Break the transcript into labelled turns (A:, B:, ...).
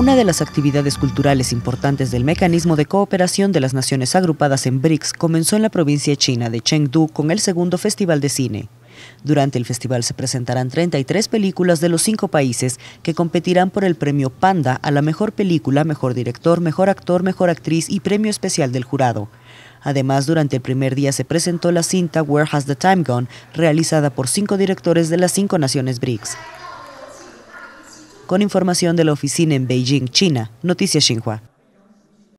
A: una de las actividades culturales importantes del mecanismo de cooperación de las naciones agrupadas en BRICS comenzó en la provincia china de Chengdu con el segundo Festival de Cine. Durante el festival se presentarán 33 películas de los cinco países que competirán por el premio Panda a la mejor película, mejor director, mejor actor, mejor actriz y premio especial del jurado. Además, durante el primer día se presentó la cinta Where Has the Time Gone, realizada por cinco directores de las cinco naciones BRICS con información de la oficina en Beijing, China. Noticias Xinhua.